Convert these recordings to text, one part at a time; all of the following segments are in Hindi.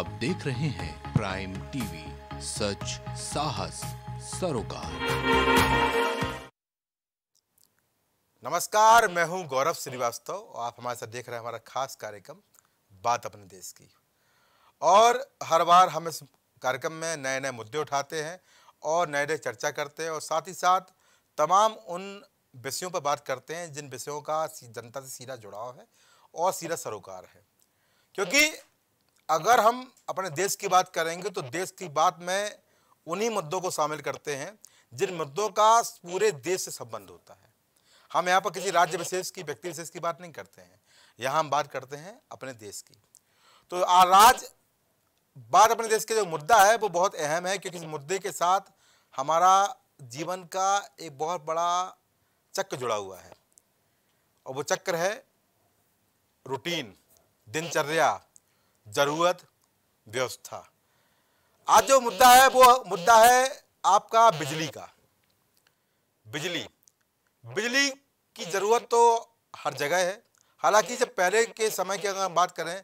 आप देख रहे हैं प्राइम टीवी सच साहस सरोकार नमस्कार मैं हूं गौरव श्रीवास्तव और आप हमारे साथ देख रहे हैं हमारा खास कार्यक्रम बात अपने देश की और हर बार हम इस कार्यक्रम में नए नए मुद्दे उठाते हैं और नए नए चर्चा करते हैं और साथ ही साथ तमाम उन विषयों पर बात करते हैं जिन विषयों का जनता से सीधा जुड़ाव है और सीधा सरोकार है क्योंकि अगर हम अपने देश की बात करेंगे तो देश की बात में उन्हीं मुद्दों को शामिल करते हैं जिन मुद्दों का पूरे देश से संबंध होता है हम यहाँ पर किसी राज्य विशेष की व्यक्ति विशेष की बात नहीं करते हैं यहाँ हम बात करते हैं अपने देश की तो आज बात अपने देश के जो मुद्दा है वो बहुत अहम है क्योंकि इस मुद्दे के साथ हमारा जीवन का एक बहुत बड़ा चक्र जुड़ा हुआ है और वो चक्र है रूटीन दिनचर्या ज़रूरत व्यवस्था आज जो मुद्दा है वो मुद्दा है आपका बिजली का बिजली बिजली की ज़रूरत तो हर जगह है हालांकि जब पहले के समय की अगर हम बात करें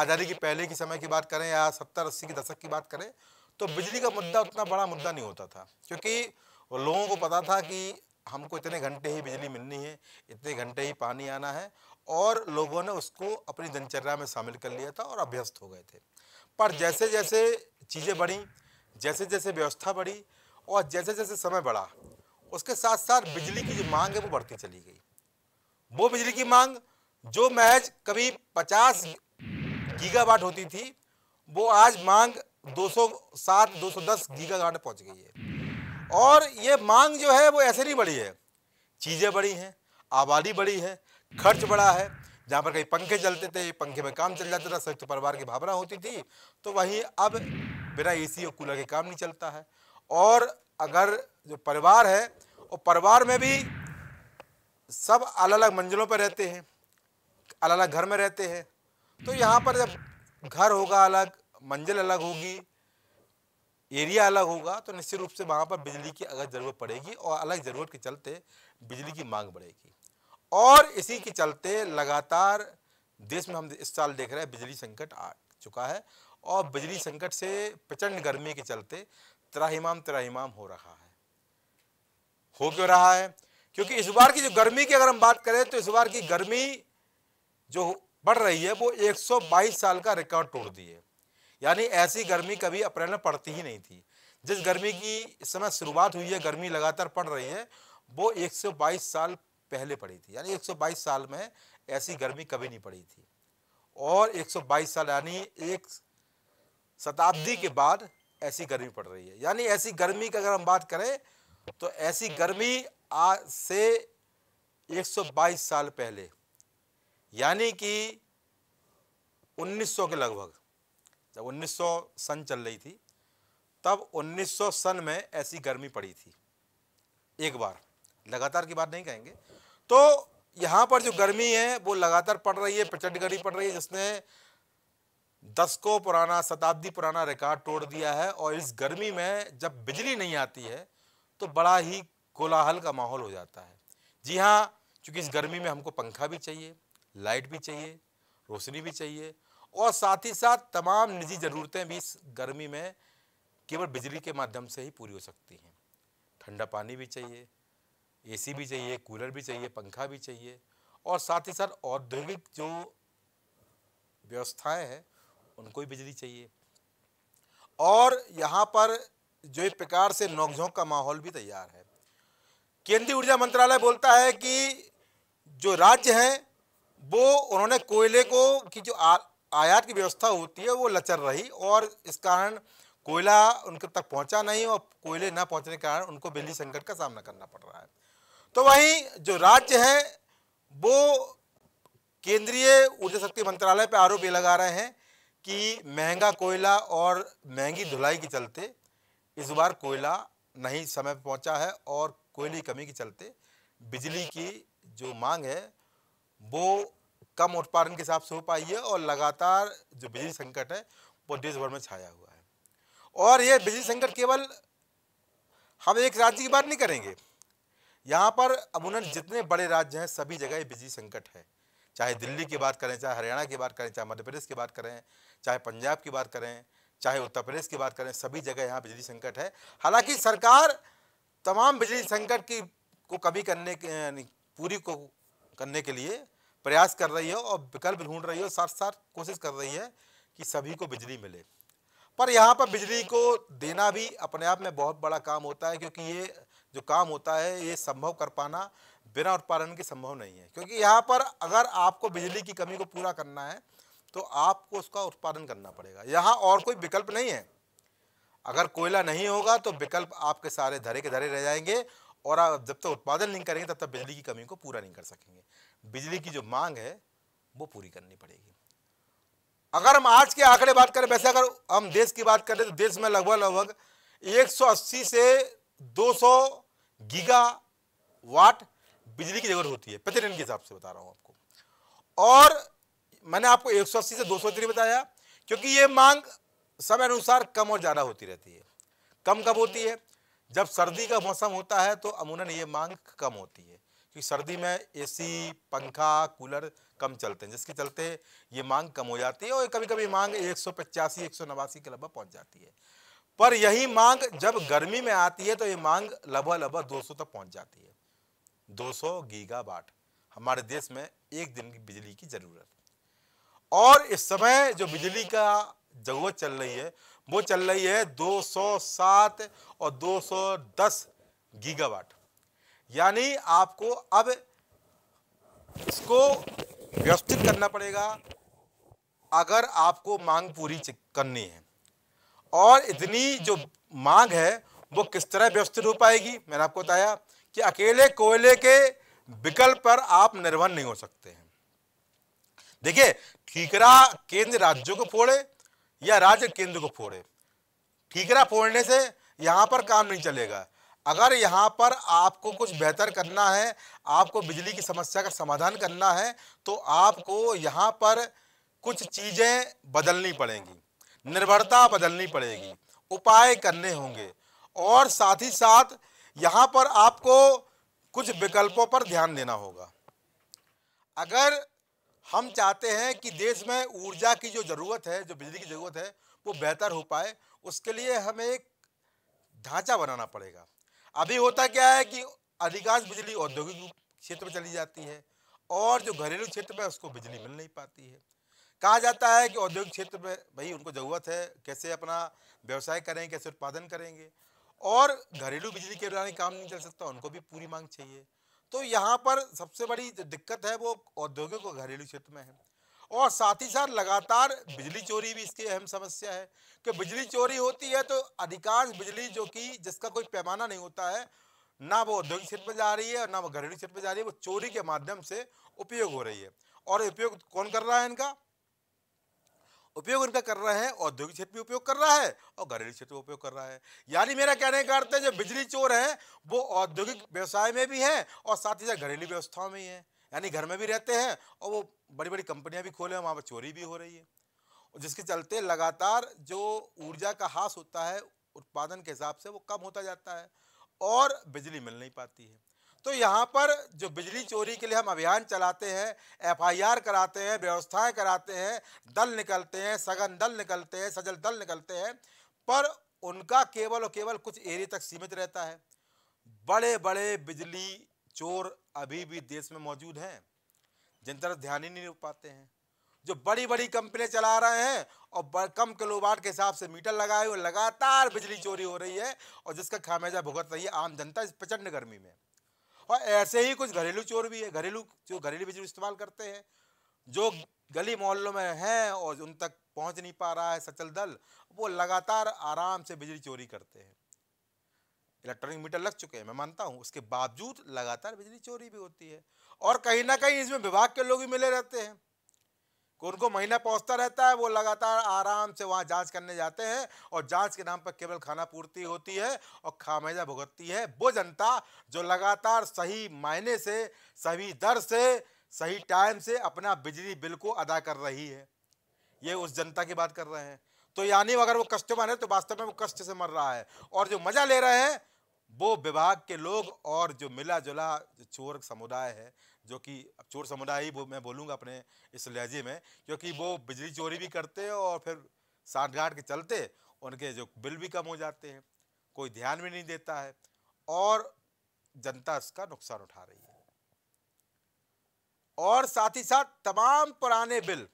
आज़ादी के पहले के समय की बात करें या सत्तर अस्सी के दशक की बात करें तो बिजली का मुद्दा उतना बड़ा मुद्दा नहीं होता था क्योंकि लोगों को पता था कि हमको इतने घंटे ही बिजली मिलनी है इतने घंटे ही पानी आना है और लोगों ने उसको अपनी दिनचर्या में शामिल कर लिया था और अभ्यस्त हो गए थे पर जैसे जैसे चीज़ें बढ़ी जैसे जैसे व्यवस्था बढ़ी और जैसे जैसे समय बढ़ा उसके साथ साथ बिजली की जो मांग है वो बढ़ती चली गई वो बिजली की मांग जो महज कभी 50 गीगावाट होती थी वो आज मांग 207 210 गीगावाट पहुंच गई है और ये मांग जो है वो ऐसे नहीं बढ़ी है चीज़ें बढ़ी हैं आबादी बढ़ी है खर्च बढ़ा है जहाँ पर कहीं पंखे चलते थे पंखे में काम चल जाता था संयुक्त तो परिवार की भावना होती थी तो वहीं अब बिना एसी और कूलर के काम नहीं चलता है और अगर जो परिवार है वो परिवार में भी सब अलग अलग मंजिलों पर रहते हैं अलग अलग घर में रहते हैं तो यहाँ पर जब घर होगा अलग मंजिल अलग होगी एरिया अलग होगा तो निश्चित रूप से वहाँ पर बिजली की अलग ज़रूरत पड़ेगी और अलग ज़रूरत के चलते बिजली की मांग बढ़ेगी और इसी के चलते लगातार देश में हम इस साल देख रहे हैं बिजली संकट आ चुका है और बिजली संकट से प्रचंड गर्मी के चलते त्राहिमाम त्राहिमाम हो रहा है हो क्यों रहा है क्योंकि इस बार की जो गर्मी की अगर हम बात करें तो इस बार की गर्मी जो बढ़ रही है वो 122 साल का रिकॉर्ड तोड़ दी है यानी ऐसी गर्मी कभी अप्रैल में पड़ती ही नहीं थी जिस गर्मी की इस समय शुरुआत हुई है गर्मी लगातार पड़ रही है वो 122 साल पहले पड़ी थी यानी 122 साल में ऐसी गर्मी कभी नहीं पड़ी थी और 122 साल यानी एक शताब्दी के बाद ऐसी गर्मी पड़ रही है यानी ऐसी गर्मी की अगर हम बात करें तो ऐसी गर्मी आज से 122 साल पहले यानी कि 1900 के लगभग जब उन्नीस सन चल रही थी तब 1900 सन में ऐसी गर्मी पड़ी थी एक बार लगातार की बात नहीं कहेंगे तो यहाँ पर जो गर्मी है वो लगातार पड़ रही है प्रचंड गर्मी पड़ रही है जिसने दस को पुराना शताब्दी पुराना रिकॉर्ड तोड़ दिया है और इस गर्मी में जब बिजली नहीं आती है तो बड़ा ही कोलाहल का माहौल हो जाता है जी हाँ क्योंकि इस गर्मी में हमको पंखा भी चाहिए लाइट भी चाहिए रोशनी भी चाहिए और साथ ही साथ तमाम निजी ज़रूरतें भी इस गर्मी में केवल बिजली के माध्यम से ही पूरी हो सकती हैं ठंडा पानी भी चाहिए एसी भी चाहिए कूलर भी चाहिए पंखा भी चाहिए और साथ ही साथ औद्योगिक जो व्यवस्थाएं हैं उनको भी बिजली चाहिए और यहाँ पर जो एक प्रकार से नोकझोंक का माहौल भी तैयार है केंद्रीय ऊर्जा मंत्रालय बोलता है कि जो राज्य हैं वो उन्होंने कोयले को की जो आयात की व्यवस्था होती है वो लचर रही और इस कारण कोयला उनके तक पहुंचा नहीं और कोयले ना पहुंचने के कारण उनको बिजली संकट का सामना करना पड़ रहा है तो वहीं जो राज्य हैं वो केंद्रीय ऊर्जा शक्ति मंत्रालय पर आरोप ये लगा रहे हैं कि महंगा कोयला और महंगी धुलाई के चलते इस बार कोयला नहीं समय पर पहुँचा है और कोयले की कमी के चलते बिजली की जो मांग है वो कम उत्पादन के हिसाब से हो पाई है और लगातार जो बिजली संकट है वो देश भर में छाया हुआ है और ये बिजली संकट केवल हम एक राज्य की बात नहीं करेंगे यहाँ पर अमूनन जितने बड़े राज्य हैं सभी जगह बिजली संकट है चाहे दिल्ली की बात करें चाहे हरियाणा की बात करें चाहे मध्य प्रदेश की बात करें चाहे पंजाब की बात करें चाहे उत्तर प्रदेश की बात करें सभी जगह यहाँ बिजली संकट है हालांकि सरकार तमाम बिजली संकट की को कमी करने के पूरी को करने के लिए प्रयास कर रही है और विकल्प ढूंढ रही है और साथ साथ कोशिश कर रही है कि सभी को बिजली मिले पर यहाँ पर बिजली को देना भी अपने आप में बहुत बड़ा काम होता है क्योंकि ये जो काम होता है ये संभव कर पाना बिना उत्पादन के संभव नहीं है क्योंकि यहाँ पर अगर आपको बिजली की कमी को पूरा करना है तो आपको उसका उत्पादन करना पड़ेगा यहाँ और कोई विकल्प नहीं है अगर कोयला नहीं होगा तो विकल्प आपके सारे धरे के धरे रह जाएंगे और आप जब तक तो उत्पादन नहीं करेंगे तब तक बिजली की कमी को पूरा नहीं कर सकेंगे बिजली की जो मांग है वो पूरी करनी पड़ेगी अगर हम आज के आंकड़े बात करें वैसे अगर हम देश की बात करें तो देश में लगभग लगभग 180 से 200 गीगा वाट बिजली की जरूरत होती है प्रतिदिन के हिसाब से बता रहा हूँ आपको और मैंने आपको 180 से 200 सौ बताया क्योंकि ये मांग समय अनुसार कम और ज़्यादा होती रहती है कम कब होती है जब सर्दी का मौसम होता है तो अमूनन ये मांग कम होती है क्योंकि सर्दी में एसी पंखा कूलर कम चलते हैं जिसके चलते ये मांग कम हो जाती है और कभी कभी मांग एक सौ पचासी एक सौ नवासी के लगभग पहुंच जाती है पर यही मांग जब गर्मी में आती है तो ये मांग लगभग लगभग सौ तक पहुंच जाती है 200 बाट हमारे देश में एक दिन की बिजली की ज़रूरत और इस समय जो बिजली का जगह चल रही है वो चल रही है 207 और 210 गीगावाट यानी आपको अब इसको व्यवस्थित करना पड़ेगा अगर आपको मांग पूरी करनी है और इतनी जो मांग है वो किस तरह व्यवस्थित हो पाएगी मैंने आपको बताया कि अकेले कोयले के विकल्प पर आप निर्भर नहीं हो सकते हैं देखिए ठीकरा केंद्र राज्यों को फोड़े या राज्य केंद्र को फोड़े ठीकरा फोड़ने से यहाँ पर काम नहीं चलेगा अगर यहाँ पर आपको कुछ बेहतर करना है आपको बिजली की समस्या का समाधान करना है तो आपको यहाँ पर कुछ चीज़ें बदलनी पड़ेंगी निर्भरता बदलनी पड़ेगी उपाय करने होंगे और साथ ही साथ यहाँ पर आपको कुछ विकल्पों पर ध्यान देना होगा अगर हम चाहते हैं कि देश में ऊर्जा की जो ज़रूरत है जो बिजली की ज़रूरत है वो बेहतर हो पाए उसके लिए हमें एक ढांचा बनाना पड़ेगा अभी होता क्या है कि अधिकांश बिजली औद्योगिक क्षेत्र में चली जाती है और जो घरेलू क्षेत्र में उसको बिजली मिल नहीं पाती है कहा जाता है कि औद्योगिक क्षेत्र में भाई उनको ज़रूरत है कैसे अपना व्यवसाय करें कैसे उत्पादन करेंगे और घरेलू बिजली के बिना काम नहीं चल सकता उनको भी पूरी मांग चाहिए तो यहाँ पर सबसे बड़ी दिक्कत है वो औद्योगिक और घरेलू क्षेत्र में है और साथ ही साथ लगातार बिजली चोरी भी इसकी अहम समस्या है कि बिजली चोरी होती है तो अधिकांश बिजली जो कि जिसका कोई पैमाना नहीं होता है ना वो औद्योगिक क्षेत्र में जा रही है और ना वो घरेलू क्षेत्र में जा रही है वो चोरी के माध्यम से उपयोग हो रही है और उपयोग कौन कर रहा है इनका उपयोग उनका कर रहे हैं औद्योगिक क्षेत्र भी उपयोग कर रहा है और घरेलू क्षेत्र उपयोग कर रहा है यानी मेरा कहने का अर्थ है जो बिजली चोर है वो औद्योगिक व्यवसाय में भी हैं और साथ ही साथ घरेलू व्यवस्थाओं में ही है यानी घर में भी रहते हैं और वो बड़ी बड़ी कंपनियाँ भी खोले हैं वहाँ पर चोरी भी हो रही है और जिसके चलते लगातार जो ऊर्जा का हास होता है उत्पादन के हिसाब से वो कम होता जाता है और बिजली मिल नहीं पाती है तो यहाँ पर जो बिजली चोरी के लिए हम अभियान चलाते हैं एफआईआर कराते हैं व्यवस्थाएं कराते हैं दल निकलते हैं सघन दल निकलते हैं सजल दल निकलते हैं पर उनका केवल और केवल कुछ एरिए तक सीमित रहता है बड़े बड़े बिजली चोर अभी भी देश में मौजूद हैं जिन तरफ ध्यान ही नहीं रख पाते हैं जो बड़ी बड़ी कंपनियाँ चला रहे हैं और कम किलोवाट के हिसाब से मीटर लगाए हुए लगातार बिजली चोरी हो रही है और जिसका खामेजा भुगत रही है आम जनता इस प्रचंड गर्मी में और ऐसे ही कुछ घरेलू चोर भी है घरेलू जो घरेलू बिजली इस्तेमाल करते हैं जो गली मोहल्लों में हैं और उन तक पहुंच नहीं पा रहा है सचल दल वो लगातार आराम से बिजली चोरी करते हैं इलेक्ट्रॉनिक मीटर लग चुके हैं मैं मानता हूँ उसके बावजूद लगातार बिजली चोरी भी होती है और कहीं ना कहीं इसमें विभाग के लोग भी मिले रहते हैं उनको महीना पहुंचता रहता है वो लगातार आराम से वहाँ जांच करने जाते हैं और जांच के नाम पर केवल खाना पूर्ति होती है और खामेजा भुगतती है वो जनता जो लगातार सही मायने से सही दर से सही टाइम से अपना बिजली बिल को अदा कर रही है ये उस जनता की बात कर रहे हैं तो यानी अगर वो कस्टमर है तो वास्तव में वो कष्ट से मर रहा है और जो मज़ा ले रहे हैं वो विभाग के लोग और जो मिला जुला जो चोर समुदाय है जो कि चोर समुदाय ही मैं बोलूँगा अपने इस लहजे में क्योंकि वो बिजली चोरी भी करते हैं और फिर सांठगांठ के चलते उनके जो बिल भी कम हो जाते हैं कोई ध्यान भी नहीं देता है और जनता इसका नुकसान उठा रही है और साथ ही साथ तमाम पुराने बिल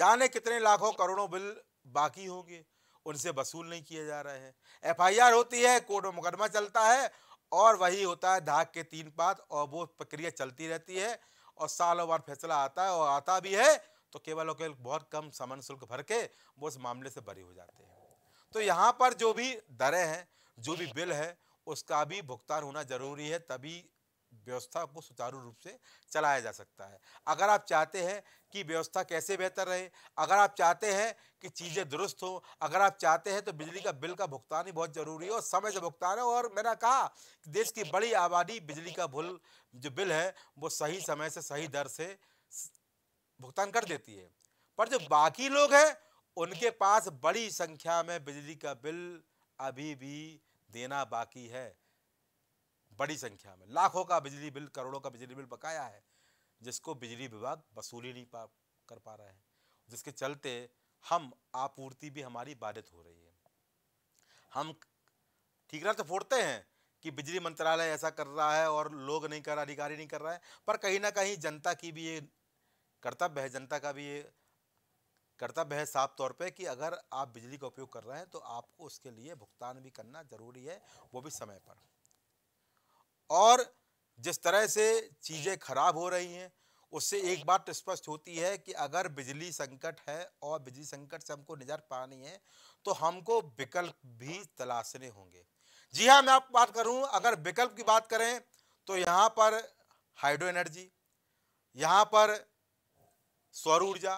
जाने कितने लाखों करोड़ों बिल बाकी होंगे उनसे वसूल नहीं किए जा रहे हैं एफआईआर होती है कोर्ट में मुकदमा चलता है और वही होता है धाक के तीन पात और वो प्रक्रिया चलती रहती है और सालों बार फैसला आता है और आता भी है तो केवल और केवल बहुत कम समन शुल्क भर के वो उस मामले से बरी हो जाते हैं तो यहाँ पर जो भी दरें हैं जो भी बिल है उसका भी भुगतान होना जरूरी है तभी व्यवस्था को सुचारू रूप से चलाया जा सकता है अगर आप चाहते हैं कि व्यवस्था कैसे बेहतर रहे अगर आप चाहते हैं कि चीज़ें दुरुस्त हो अगर आप चाहते हैं तो बिजली का बिल का भुगतान ही बहुत ज़रूरी है और समय से भुगतान है और मैंने कहा कि देश की बड़ी आबादी बिजली का बुल जो बिल है वो सही समय से सही दर से भुगतान कर देती है पर जो बाकी लोग हैं उनके पास बड़ी संख्या में बिजली का बिल अभी भी देना बाकी है बड़ी संख्या में लाखों का बिजली बिल करोड़ों का बिजली बिल बकाया है जिसको बिजली विभाग वसूली नहीं पा कर पा रहा है जिसके चलते हम आपूर्ति भी हमारी बाधित हो रही है हम रहा तो फोड़ते हैं कि बिजली मंत्रालय ऐसा कर रहा है और लोग नहीं कर रहा अधिकारी नहीं कर रहा है पर कहीं ना कहीं जनता की भी ये कर्तव्य है जनता का भी ये कर्तव्य है साफ तौर पे कि अगर आप बिजली का उपयोग कर रहे हैं तो आपको उसके लिए भुगतान भी करना ज़रूरी है वो भी समय पर और जिस तरह से चीज़ें खराब हो रही हैं उससे एक बात स्पष्ट होती है कि अगर बिजली संकट है और बिजली संकट से हमको निजात पानी है तो हमको विकल्प भी तलाशने होंगे जी हाँ मैं आप बात करूँ अगर विकल्प की बात करें तो यहाँ पर हाइड्रो एनर्जी यहाँ पर सौर ऊर्जा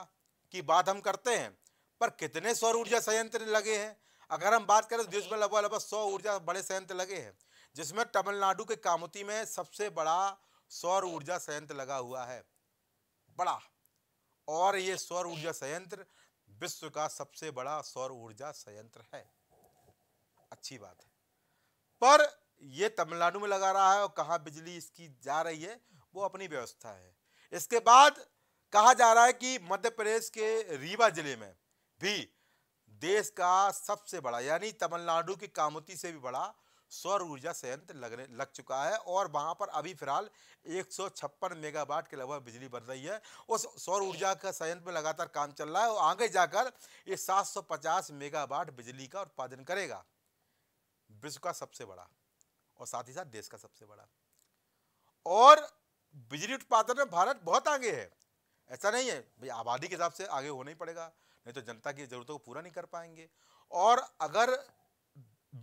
की बात हम करते हैं पर कितने सौर ऊर्जा संयंत्र लगे हैं अगर हम बात करें तो देश में लगभग लगभग सौ ऊर्जा बड़े संयंत्र लगे हैं जिसमें तमिलनाडु के कामती में सबसे बड़ा सौर ऊर्जा संयंत्र लगा हुआ है बड़ा और ये सौर ऊर्जा संयंत्र विश्व का सबसे बड़ा सौर ऊर्जा संयंत्र है अच्छी बात है पर ये तमिलनाडु में लगा रहा है और कहाँ बिजली इसकी जा रही है वो अपनी व्यवस्था है इसके बाद कहा जा रहा है कि मध्य प्रदेश के रीवा जिले में भी देश का सबसे बड़ा यानी तमिलनाडु की कामती से भी बड़ा सौर ऊर्जा संयंत्र लगने लग चुका है और वहाँ पर अभी फिलहाल एक मेगावाट के लगभग बिजली बन रही है उस सौर ऊर्जा का संयंत्र में लगातार काम चल रहा है और आगे जाकर ये 750 मेगावाट बिजली का उत्पादन करेगा विश्व का सबसे बड़ा और साथ ही साथ देश का सबसे बड़ा और बिजली उत्पादन में भारत बहुत आगे है ऐसा नहीं है भाई आबादी के हिसाब से आगे होना ही पड़ेगा नहीं तो जनता की ज़रूरतों को पूरा नहीं कर पाएंगे और अगर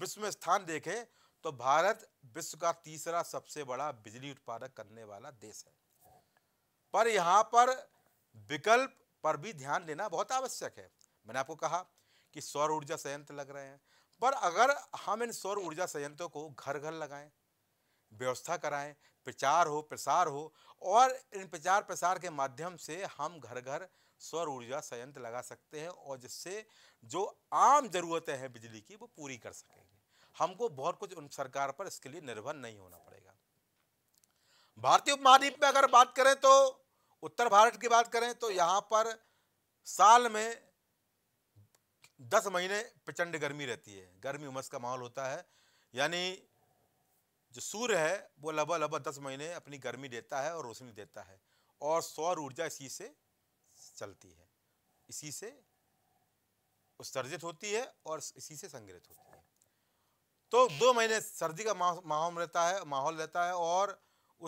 विश्व में स्थान देखें तो भारत विश्व का तीसरा सबसे बड़ा बिजली उत्पादक करने वाला देश है पर यहाँ पर विकल्प पर भी ध्यान देना बहुत आवश्यक है मैंने आपको कहा कि सौर ऊर्जा संयंत्र लग रहे हैं पर अगर हम इन सौर ऊर्जा संयंत्रों को घर घर लगाएं व्यवस्था कराएं प्रचार हो प्रसार हो और इन प्रचार प्रसार के माध्यम से हम घर घर सौर ऊर्जा संयंत्र लगा सकते हैं और जिससे जो आम ज़रूरतें हैं बिजली की वो पूरी कर सकेंगे हमको बहुत कुछ उन सरकार पर इसके लिए निर्भर नहीं होना पड़ेगा भारतीय उपमहाद्वीप में अगर बात करें तो उत्तर भारत की बात करें तो यहाँ पर साल में दस महीने प्रचंड गर्मी रहती है गर्मी उमस का माहौल होता है यानी जो सूर्य है वो लगभग लगभग दस महीने अपनी गर्मी देता है और रोशनी देता है और सौर ऊर्जा इसी से चलती है इसी से उत्सर्जित होती है और इसी से संग्रहित होती है तो दो महीने सर्दी का माहौल रहता है माहौल रहता है और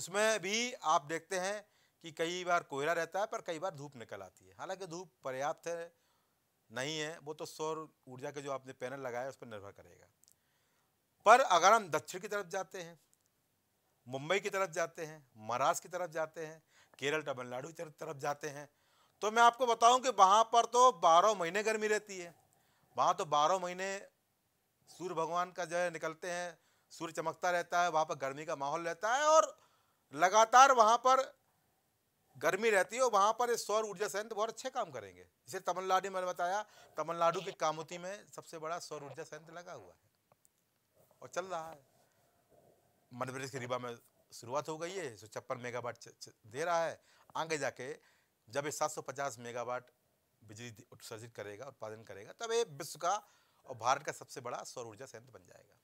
उसमें भी आप देखते हैं कि कई बार कोयला रहता है पर कई बार धूप निकल आती है हालांकि धूप पर्याप्त है नहीं है वो तो सौर ऊर्जा के जो आपने पैनल लगाया उस पर निर्भर करेगा पर अगर हम दक्षिण की तरफ जाते हैं मुंबई की तरफ जाते हैं महाराष्ट्र की तरफ जाते हैं केरल तमिलनाडु की तरफ जाते हैं तो मैं आपको बताऊं कि वहां पर तो बारह महीने गर्मी रहती है वहां तो बारह महीने सूर्य भगवान का जो है निकलते हैं सूर्य चमकता रहता है वहां पर गर्मी का माहौल रहता है और लगातार वहां पर गर्मी रहती है और वहां पर सौर ऊर्जा संयंत्र बहुत अच्छे काम करेंगे जैसे तमिलनाडु में बताया तमिलनाडु के कामुती में सबसे बड़ा सौर ऊर्जा संयंत्र लगा हुआ है और चल रहा है मध्य प्रदेश के रीवा में शुरुआत हो गई है सौ छप्पन मेगावाट दे रहा है आगे जाके जब ये 750 मेगावाट बिजली उत्सर्जित करेगा उत्पादन करेगा तब ये विश्व का और भारत का सबसे बड़ा सौर ऊर्जा संयंत्र बन जाएगा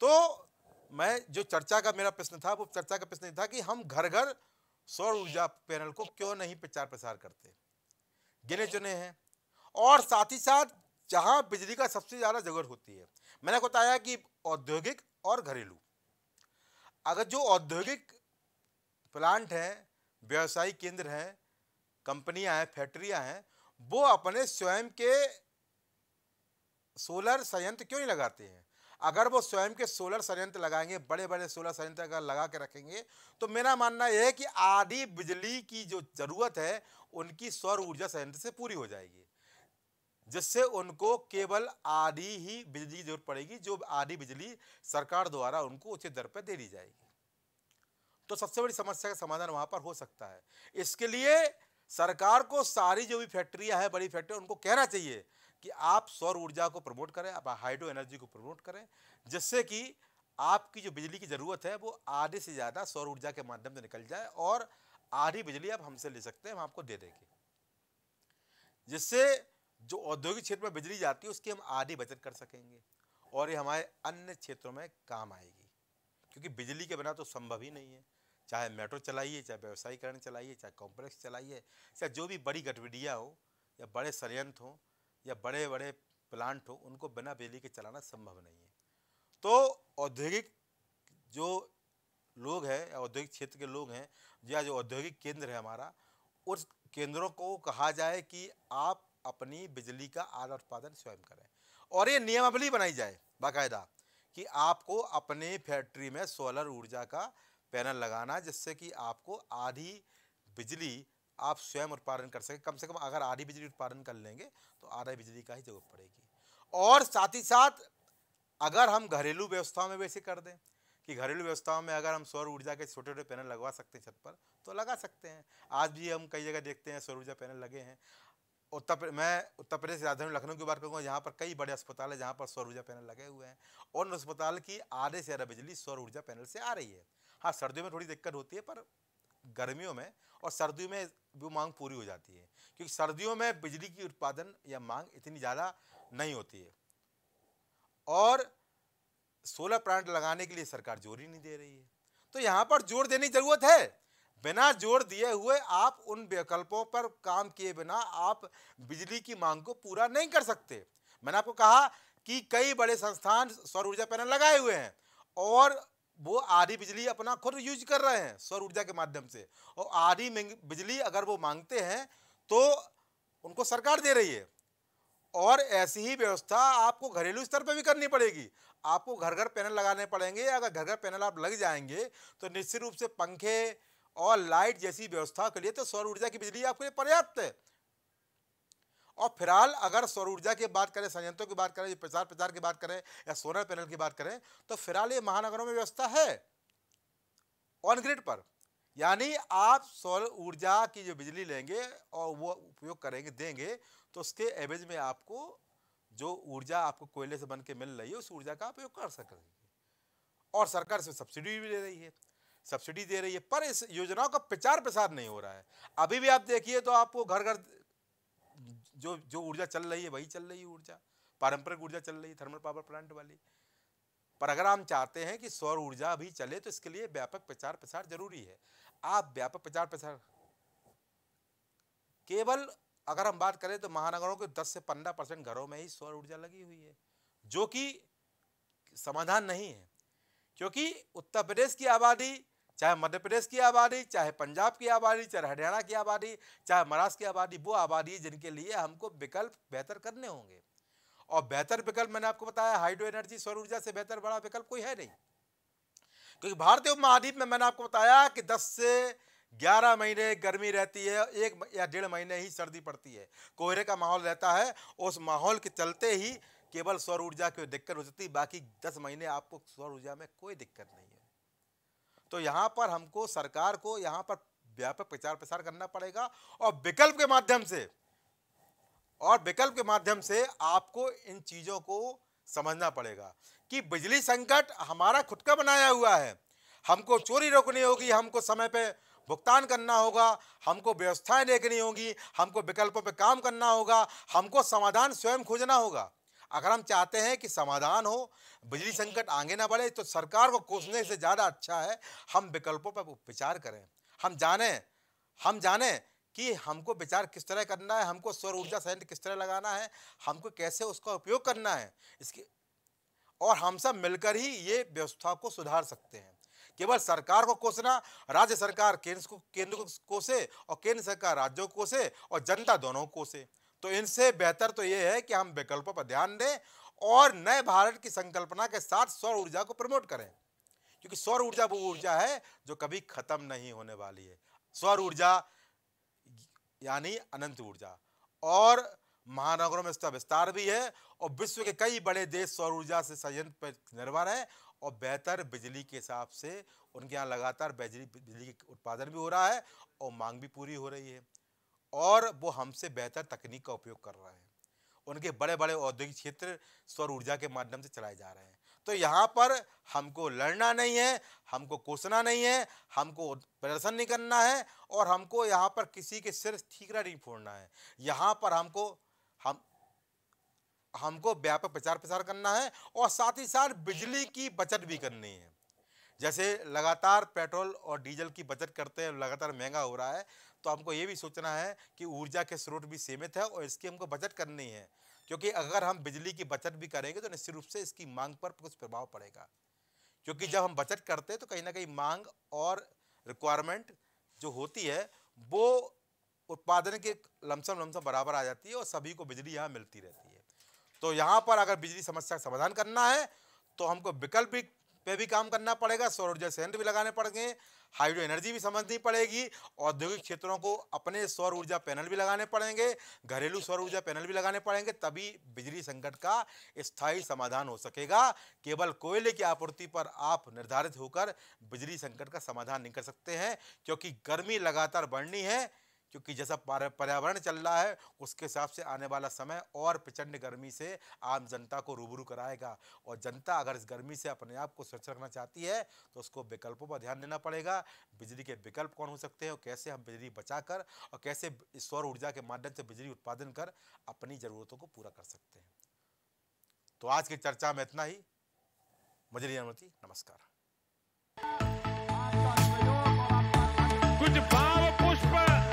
तो मैं जो चर्चा का मेरा प्रश्न था वो चर्चा का प्रश्न था कि हम घर घर सौर ऊर्जा पैनल को क्यों नहीं प्रचार प्रसार करते गिने चुने हैं और साथ ही साथ जहाँ बिजली का सबसे ज़्यादा जरूरत होती है मैंने बताया कि औद्योगिक और घरेलू अगर जो औद्योगिक प्लांट हैं व्यवसायिक केंद्र हैं कंपनियां हैं फैक्ट्रियां हैं वो अपने स्वयं के सोलर संयंत्र क्यों नहीं लगाते हैं अगर वो स्वयं के सोलर संयंत्र लगाएंगे बड़े बड़े सोलर संयंत्र अगर लगा के रखेंगे तो मेरा मानना यह है कि आधी बिजली की जो ज़रूरत है उनकी सौर ऊर्जा संयंत्र से पूरी हो जाएगी जिससे उनको केवल आधी ही बिजली की जरूरत पड़ेगी जो आधी बिजली सरकार द्वारा उनको उचित दर पर दे दी जाएगी तो सबसे बड़ी समस्या का समाधान वहां पर हो सकता है इसके लिए सरकार को सारी जो भी फैक्ट्रियां हैं बड़ी फैक्ट्री उनको कहना चाहिए कि आप सौर ऊर्जा को प्रमोट करें आप हाइड्रो एनर्जी को प्रमोट करें जिससे कि आपकी जो बिजली की ज़रूरत है वो आधे से ज़्यादा सौर ऊर्जा के माध्यम से निकल जाए और आधी बिजली आप हमसे ले सकते हैं हम आपको दे देंगे जिससे जो औद्योगिक क्षेत्र में बिजली जाती है उसकी हम आधी बचत कर सकेंगे और ये हमारे अन्य क्षेत्रों में काम आएगी क्योंकि बिजली के बिना तो संभव ही नहीं है चाहे मेट्रो चलाइए चाहे व्यवसायीकरण चलाइए चाहे कॉम्प्लेक्स चलाइए चाहे जो भी बड़ी गठविडियाँ हो या बड़े संयंत्र हों या बड़े बड़े प्लांट हो उनको बिना बिजली के चलाना संभव नहीं है तो औद्योगिक जो लोग हैं या औद्योगिक क्षेत्र के लोग हैं या जो औद्योगिक केंद्र है हमारा उस केंद्रों को कहा जाए कि आप अपनी बिजली का आद उत्पादन स्वयं करें और ये नियमावली बनाई जाए बाकायदा कि आपको अपने फैक्ट्री में सोलर ऊर्जा का पैनल लगाना जिससे कि आपको आधी बिजली आप स्वयं उत्पादन कर सके कम से कम अगर आधी बिजली उत्पादन कर लेंगे तो आधा बिजली का ही जरूरत पड़ेगी और साथ ही साथ अगर हम घरेलू व्यवस्थाओं में वैसे कर दें कि घरेलू व्यवस्थाओं में अगर हम सौर ऊर्जा के छोटे छोटे पैनल लगवा सकते हैं छत पर तो लगा सकते हैं आज भी हम कई जगह देखते हैं सौर ऊर्जा पैनल लगे हैं उत्तर मैं उत्तर प्रदेश राजधानी लखनऊ की बात करूँगा यहाँ पर कई बड़े अस्पताल है जहाँ पर सौर ऊर्जा पैनल लगे हुए हैं और उन अस्पताल की आधे से आधा बिजली सौर ऊर्जा पैनल से आ रही है हाँ सर्दियों में थोड़ी दिक्कत होती है पर गर्मियों में और सर्दियों में वो मांग पूरी हो जाती है क्योंकि सर्दियों में बिजली की उत्पादन या मांग इतनी ज़्यादा नहीं होती है और सोलर प्लांट लगाने के लिए सरकार जोर ही नहीं दे रही है तो यहाँ पर जोर देने की ज़रूरत है बिना जोर दिए हुए आप उन विकल्पों पर काम किए बिना आप बिजली की मांग को पूरा नहीं कर सकते मैंने आपको कहा कि कई बड़े संस्थान सौर ऊर्जा पैनल लगाए हुए हैं और वो आधी बिजली अपना खुद यूज कर रहे हैं सौर ऊर्जा के माध्यम से और आधी बिजली अगर वो मांगते हैं तो उनको सरकार दे रही है और ऐसी ही व्यवस्था आपको घरेलू स्तर पर भी करनी पड़ेगी आपको घर घर पैनल लगाने पड़ेंगे अगर घर घर पैनल आप लग जाएंगे तो निश्चित रूप से पंखे और लाइट जैसी व्यवस्था के लिए तो सौर ऊर्जा की बिजली आपके लिए पर्याप्त है और फिलहाल अगर सौर ऊर्जा की बात करें संयंत्रों की बात करें प्रचार प्रचार की बात करें या सोलर पैनल की बात करें तो फिलहाल ये महानगरों में व्यवस्था है ऑन ग्रिड पर यानी आप सौर ऊर्जा की जो बिजली लेंगे और वो उपयोग करेंगे देंगे तो उसके एवरेज में आपको जो ऊर्जा आपको कोयले से बन के मिल रही है उस ऊर्जा का उपयोग कर सकेंगे और सरकार से सब्सिडी भी ले रही है सब्सिडी दे रही है पर इस योजनाओं का प्रचार प्रसार नहीं हो रहा है अभी भी आप देखिए तो आपको घर घर जो जो ऊर्जा चल रही है वही चल रही है ऊर्जा पारंपरिक ऊर्जा चल रही है थर्मल पावर प्लांट वाली पर अगर हम चाहते हैं कि सौर ऊर्जा भी चले तो इसके लिए व्यापक प्रचार प्रसार जरूरी है आप व्यापक प्रचार प्रसार केवल अगर हम बात करें तो महानगरों के 10 से 15 परसेंट घरों में ही सौर ऊर्जा लगी हुई है जो कि समाधान नहीं है क्योंकि उत्तर प्रदेश की आबादी चाहे मध्य प्रदेश की आबादी चाहे पंजाब की आबादी चाहे हरियाणा की आबादी चाहे महाराष्ट्र की आबादी वो आबादी जिनके लिए हमको विकल्प बेहतर करने होंगे और बेहतर विकल्प मैंने आपको बताया हाइड्रो एनर्जी सौर ऊर्जा से बेहतर बड़ा विकल्प कोई है नहीं क्योंकि भारतीय उप महाद्वीप में मैंने आपको बताया कि 10 से 11 महीने गर्मी रहती है एक या डेढ़ महीने ही सर्दी पड़ती है कोहरे का माहौल रहता है उस माहौल के चलते ही केवल सौर ऊर्जा की दिक्कत हो जाती बाकी दस महीने आपको सौर ऊर्जा में कोई दिक्कत नहीं है तो यहाँ पर हमको सरकार को यहाँ पर व्यापक प्रचार प्रसार करना पड़ेगा और विकल्प के माध्यम से और विकल्प के माध्यम से आपको इन चीज़ों को समझना पड़ेगा कि बिजली संकट हमारा खुद का बनाया हुआ है हमको चोरी रोकनी होगी हमको समय पे भुगतान करना होगा हमको व्यवस्थाएं देखनी होगी हमको विकल्पों पे काम करना होगा हमको समाधान स्वयं खोजना होगा अगर हम चाहते हैं कि समाधान हो बिजली संकट आगे ना बढ़े तो सरकार को कोसने से ज़्यादा अच्छा है हम विकल्पों पर विचार करें हम जाने हम जाने कि हमको विचार किस तरह करना है हमको सौर ऊर्जा संयंत्र किस तरह लगाना है हमको कैसे उसका उपयोग करना है इसकी और हम सब मिलकर ही ये व्यवस्था को सुधार सकते हैं केवल सरकार को कोसना राज्य सरकार केंद्र को केंद्र को कोसे और केंद्र सरकार राज्यों को कोसे और जनता दोनों को कोसे तो इनसे बेहतर तो ये है कि हम विकल्पों पर ध्यान दें और नए भारत की संकल्पना के साथ सौर ऊर्जा को प्रमोट करें क्योंकि सौर ऊर्जा वो ऊर्जा है जो कभी खत्म नहीं होने वाली है सौर ऊर्जा यानी अनंत ऊर्जा और महानगरों में इसका विस्तार भी है और विश्व के कई बड़े देश सौर ऊर्जा से संयंत्र पर निर्भर हैं और बेहतर बिजली के हिसाब से उनके यहाँ लगातार बिजली बिजली उत्पादन भी हो रहा है और मांग भी पूरी हो रही है और वो हमसे बेहतर तकनीक का उपयोग कर रहे हैं उनके बड़े बड़े औद्योगिक क्षेत्र सौर ऊर्जा के माध्यम से चलाए जा रहे हैं तो यहाँ पर हमको लड़ना नहीं है हमको कोसना नहीं है हमको प्रदर्शन नहीं करना है और हमको यहाँ पर किसी के सिर ठीकरा नहीं फोड़ना है यहाँ पर हमको हम हमको व्यापक प्रचार प्रसार करना है और साथ ही साथ बिजली की बचत भी करनी है जैसे लगातार पेट्रोल और डीजल की बचत करते हैं लगातार महंगा हो रहा है तो हमको ये भी सोचना है कि ऊर्जा के स्रोत भी सीमित है और इसकी हमको बचत करनी है क्योंकि अगर हम बिजली की बचत भी करेंगे तो निश्चित रूप से इसकी मांग पर कुछ प्रभाव पड़ेगा क्योंकि जब हम बचत करते हैं तो कहीं ना कहीं मांग और रिक्वायरमेंट जो होती है वो उत्पादन के लमसम लमसम बराबर आ जाती है और सभी को बिजली यहाँ मिलती रहती है तो यहाँ पर अगर बिजली समस्या का समाधान करना है तो हमको विकल्प भी पे भी काम करना पड़ेगा सौर ऊर्जा संयंत्र भी लगाने पड़ेंगे हाइड्रो एनर्जी भी समझनी पड़ेगी औद्योगिक क्षेत्रों को अपने सौर ऊर्जा पैनल भी लगाने पड़ेंगे घरेलू सौर ऊर्जा पैनल भी लगाने पड़ेंगे तभी बिजली संकट का स्थायी समाधान हो सकेगा केवल कोयले की आपूर्ति पर आप निर्धारित होकर बिजली संकट का समाधान नहीं कर सकते हैं क्योंकि गर्मी लगातार बढ़नी है क्योंकि जैसा पर्यावरण चल रहा है उसके हिसाब से आने वाला समय और प्रचंड गर्मी से आम जनता को रूबरू कराएगा और जनता अगर इस गर्मी से अपने आप को स्वच्छ रखना चाहती है तो उसको विकल्पों पर ध्यान देना पड़ेगा बिजली के विकल्प कौन हो सकते हैं और कैसे हम बिजली बचाकर और कैसे सौर ऊर्जा के माध्यम से बिजली उत्पादन कर अपनी ज़रूरतों को पूरा कर सकते हैं तो आज की चर्चा में इतना ही मुझे अनुमति नमस्कार कुछ भाव पुष्प